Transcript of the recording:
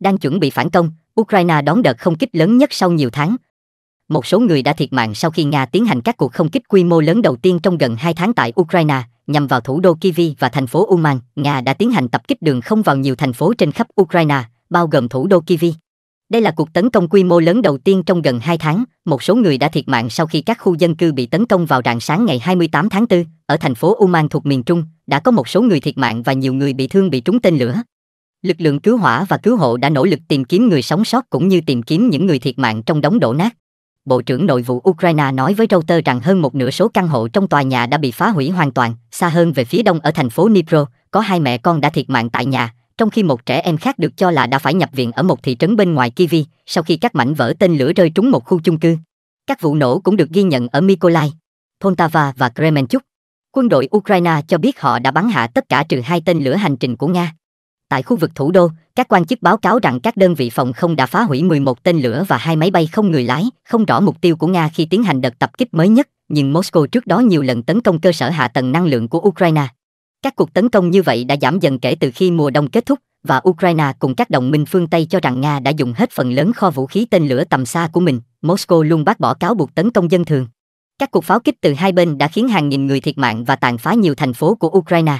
đang chuẩn bị phản công, Ukraine đón đợt không kích lớn nhất sau nhiều tháng. Một số người đã thiệt mạng sau khi Nga tiến hành các cuộc không kích quy mô lớn đầu tiên trong gần 2 tháng tại Ukraine, nhằm vào thủ đô Kyiv và thành phố Uman, Nga đã tiến hành tập kích đường không vào nhiều thành phố trên khắp Ukraine, bao gồm thủ đô Kyiv. Đây là cuộc tấn công quy mô lớn đầu tiên trong gần 2 tháng, một số người đã thiệt mạng sau khi các khu dân cư bị tấn công vào rạng sáng ngày 28 tháng 4, ở thành phố Uman thuộc miền Trung, đã có một số người thiệt mạng và nhiều người bị thương bị trúng tên lửa. Lực lượng cứu hỏa và cứu hộ đã nỗ lực tìm kiếm người sống sót cũng như tìm kiếm những người thiệt mạng trong đống đổ nát. Bộ trưởng Nội vụ Ukraine nói với Reuters rằng hơn một nửa số căn hộ trong tòa nhà đã bị phá hủy hoàn toàn, xa hơn về phía đông ở thành phố Dnipro, có hai mẹ con đã thiệt mạng tại nhà, trong khi một trẻ em khác được cho là đã phải nhập viện ở một thị trấn bên ngoài Kiev sau khi các mảnh vỡ tên lửa rơi trúng một khu chung cư. Các vụ nổ cũng được ghi nhận ở Mykolaiv, Poltava và Kremenchuk. Quân đội Ukraine cho biết họ đã bắn hạ tất cả trừ hai tên lửa hành trình của Nga. Tại khu vực thủ đô, các quan chức báo cáo rằng các đơn vị phòng không đã phá hủy 11 tên lửa và hai máy bay không người lái, không rõ mục tiêu của Nga khi tiến hành đợt tập kích mới nhất, nhưng Moscow trước đó nhiều lần tấn công cơ sở hạ tầng năng lượng của Ukraine. Các cuộc tấn công như vậy đã giảm dần kể từ khi mùa đông kết thúc và Ukraine cùng các đồng minh phương Tây cho rằng Nga đã dùng hết phần lớn kho vũ khí tên lửa tầm xa của mình. Moscow luôn bác bỏ cáo buộc tấn công dân thường. Các cuộc pháo kích từ hai bên đã khiến hàng nghìn người thiệt mạng và tàn phá nhiều thành phố của Ukraine.